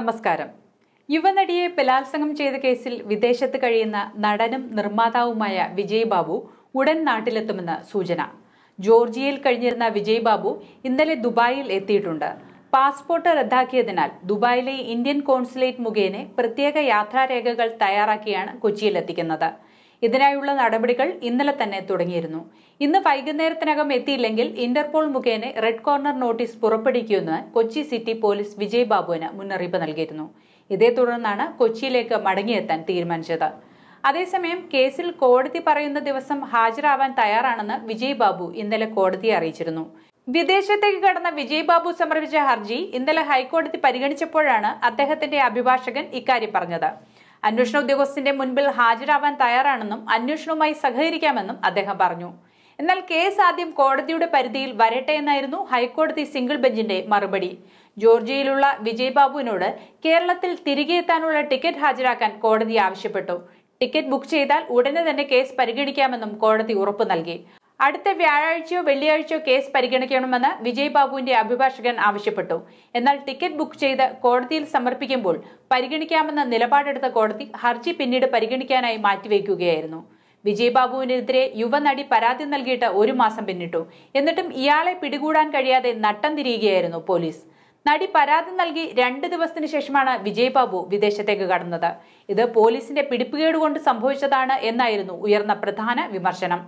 നമസ്കാരം യുവനടിയെ ബലാത്സംഗം ചെയ്ത കേസിൽ വിദേശത്ത് കഴിയുന്ന നടനും നിർമ്മാതാവുമായ വിജയ് ബാബു ഉടൻ നാട്ടിലെത്തുമെന്ന് സൂചന ജോർജിയയിൽ കഴിഞ്ഞിരുന്ന വിജയ് ബാബു ഇന്നലെ ദുബായിൽ എത്തിയിട്ടുണ്ട് പാസ്പോർട്ട് റദ്ദാക്കിയതിനാൽ ദുബായിലെ ഇന്ത്യൻ കോൺസുലേറ്റ് മുഖേന പ്രത്യേക യാത്രാരേഖകൾ തയ്യാറാക്കിയാണ് കൊച്ചിയിലെത്തിക്കുന്നത് ഇതിനായുള്ള നടപടികൾ ഇന്നലെ തന്നെ തുടങ്ങിയിരുന്നു ഇന്ന് വൈകുന്നേരത്തിനകം എത്തിയില്ലെങ്കിൽ ഇന്റർപോൾ മുഖേന റെഡ് കോർണർ നോട്ടീസ് പുറപ്പെടുവിക്കുമെന്ന് കൊച്ചി സിറ്റി പോലീസ് വിജയ് ബാബുവിന് മുന്നറിയിപ്പ് നൽകിയിരുന്നു ഇതേ തുടർന്നാണ് കൊച്ചിയിലേക്ക് മടങ്ങിയെത്താൻ തീരുമാനിച്ചത് അതേസമയം കേസിൽ കോടതി പറയുന്ന ദിവസം ഹാജരാവാൻ തയ്യാറാണെന്ന് വിജയ് ബാബു ഇന്നലെ കോടതിയെ അറിയിച്ചിരുന്നു വിദേശത്തേക്ക് കടന്ന വിജയ് ബാബു സമർപ്പിച്ച ഹർജി ഇന്നലെ ഹൈക്കോടതി പരിഗണിച്ചപ്പോഴാണ് അദ്ദേഹത്തിന്റെ അഭിഭാഷകൻ ഇക്കാര്യം പറഞ്ഞത് അന്വേഷണ ഉദ്യോഗസ്ഥന്റെ മുൻപിൽ ഹാജരാവാൻ തയ്യാറാണെന്നും അന്വേഷണവുമായി സഹകരിക്കാമെന്നും അദ്ദേഹം പറഞ്ഞു എന്നാൽ കേസ് ആദ്യം കോടതിയുടെ പരിധിയിൽ വരട്ടെ എന്നായിരുന്നു ഹൈക്കോടതി സിംഗിൾ ബെഞ്ചിന്റെ മറുപടി ജോർജിയയിലുള്ള വിജയ്ബാബുവിനോട് കേരളത്തിൽ തിരികെ എത്താനുള്ള ടിക്കറ്റ് ഹാജരാക്കാൻ കോടതി ആവശ്യപ്പെട്ടു ടിക്കറ്റ് ബുക്ക് ചെയ്താൽ ഉടനെ തന്നെ കേസ് പരിഗണിക്കാമെന്നും കോടതി ഉറപ്പു നൽകി അടുത്ത വ്യാഴാഴ്ചയോ വെള്ളിയാഴ്ചയോ കേസ് പരിഗണിക്കണമെന്ന് വിജയ് ബാബുവിന്റെ അഭിഭാഷകൻ ആവശ്യപ്പെട്ടു എന്നാൽ ടിക്കറ്റ് ബുക്ക് ചെയ്ത് കോടതിയിൽ സമർപ്പിക്കുമ്പോൾ പരിഗണിക്കാമെന്ന നിലപാടെടുത്ത കോടതി ഹർജി പിന്നീട് പരിഗണിക്കാനായി മാറ്റിവെക്കുകയായിരുന്നു വിജയ് ബാബുവിനെതിരെ യുവനടി പരാതി നൽകിയിട്ട് ഒരു മാസം പിന്നിട്ടു എന്നിട്ടും ഇയാളെ പിടികൂടാൻ കഴിയാതെ നട്ടം തിരിയുകയായിരുന്നു പോലീസ് നടി പരാതി നൽകി രണ്ട് ദിവസത്തിനു ശേഷമാണ് വിജയ് ബാബു വിദേശത്തേക്ക് കടന്നത് ഇത് പോലീസിന്റെ പിടിപ്പുകേട് കൊണ്ട് സംഭവിച്ചതാണ് എന്നായിരുന്നു ഉയർന്ന പ്രധാന വിമർശനം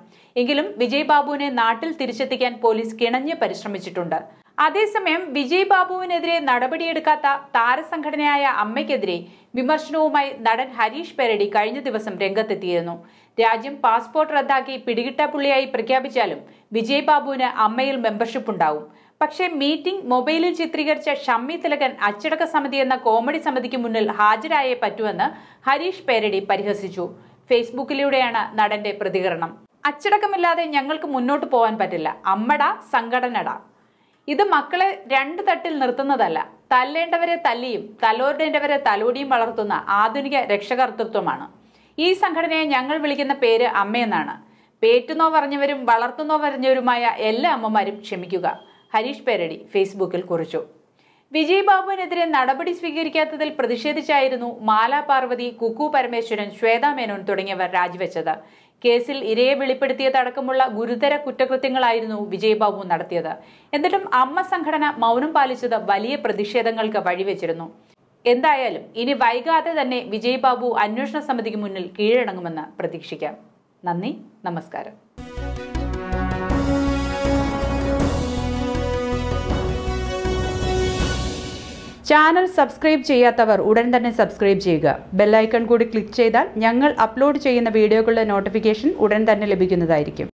എങ്കിലും വിജയ് ബാബുവിനെ നാട്ടിൽ തിരിച്ചെത്തിക്കാൻ പോലീസ് കിണഞ്ഞ് പരിശ്രമിച്ചിട്ടുണ്ട് അതേസമയം വിജയ് ബാബുവിനെതിരെ നടപടിയെടുക്കാത്ത താരസംഘടനയായ അമ്മയ്ക്കെതിരെ വിമർശനവുമായി നടൻ ഹരീഷ് പെരടി കഴിഞ്ഞ ദിവസം രംഗത്തെത്തിയിരുന്നു രാജ്യം പാസ്പോർട്ട് റദ്ദാക്കി പിടികിട്ട പുള്ളിയായി പ്രഖ്യാപിച്ചാലും വിജയ് ബാബുവിന് അമ്മയിൽ മെമ്പർഷിപ്പ് ഉണ്ടാവും പക്ഷേ മീറ്റിംഗ് മൊബൈലിൽ ചിത്രീകരിച്ച ഷമ്മി തിലകൻ അച്ചടക്ക സമിതി എന്ന കോമഡി സമിതിക്ക് മുന്നിൽ ഹാജരായേ പറ്റുമെന്ന് ഹരീഷ് പേരടി പരിഹസിച്ചു ഫേസ്ബുക്കിലൂടെയാണ് നടന്റെ പ്രതികരണം അച്ചടക്കമില്ലാതെ ഞങ്ങൾക്ക് മുന്നോട്ട് പോകാൻ പറ്റില്ല അമ്മട സംഘടനട ഇത് മക്കളെ രണ്ട് തട്ടിൽ നിർത്തുന്നതല്ല തല്ലേണ്ടവരെ തല്ലിയും തലോടേണ്ടവരെ തലോടിയും വളർത്തുന്ന ആധുനിക രക്ഷകർത്തൃത്വമാണ് ഈ സംഘടനയെ ഞങ്ങൾ വിളിക്കുന്ന പേര് അമ്മയെന്നാണ് പേറ്റുന്നോ പറഞ്ഞവരും വളർത്തുന്നോ പറഞ്ഞവരുമായ എല്ലാ അമ്മമാരും ക്ഷമിക്കുക ഹരീഷ് പേരടി ഫേസ്ബുക്കിൽ കുറിച്ചു വിജയ് ബാബുവിനെതിരെ നടപടി സ്വീകരിക്കാത്തതിൽ പ്രതിഷേധിച്ചായിരുന്നു മാല പാർവതി കുക്കു പരമേശ്വരൻ ശ്വേതാ മേനോൻ തുടങ്ങിയവർ രാജിവെച്ചത് കേസിൽ ഇരയെ വെളിപ്പെടുത്തിയതടക്കമുള്ള ഗുരുതര കുറ്റകൃത്യങ്ങളായിരുന്നു വിജയബാബു നടത്തിയത് എന്നിട്ടും അമ്മ സംഘടന മൗനം പാലിച്ചത് വലിയ പ്രതിഷേധങ്ങൾക്ക് വഴിവെച്ചിരുന്നു എന്തായാലും ഇനി വൈകാതെ തന്നെ വിജയബാബു അന്വേഷണ സമിതിക്ക് മുന്നിൽ കീഴടങ്ങുമെന്ന് പ്രതീക്ഷിക്കാം നന്ദി നമസ്കാരം ചാനൽ സബ്സ്ക്രൈബ് ചെയ്യാത്തവർ ഉടൻ തന്നെ സബ്സ്ക്രൈബ് ചെയ്യുക ബെല്ലൈക്കൺ കൂടി ക്ലിക്ക് ചെയ്താൽ ഞങ്ങൾ അപ്ലോഡ് ചെയ്യുന്ന വീഡിയോകളുടെ നോട്ടിഫിക്കേഷൻ ഉടൻ തന്നെ ലഭിക്കുന്നതായിരിക്കും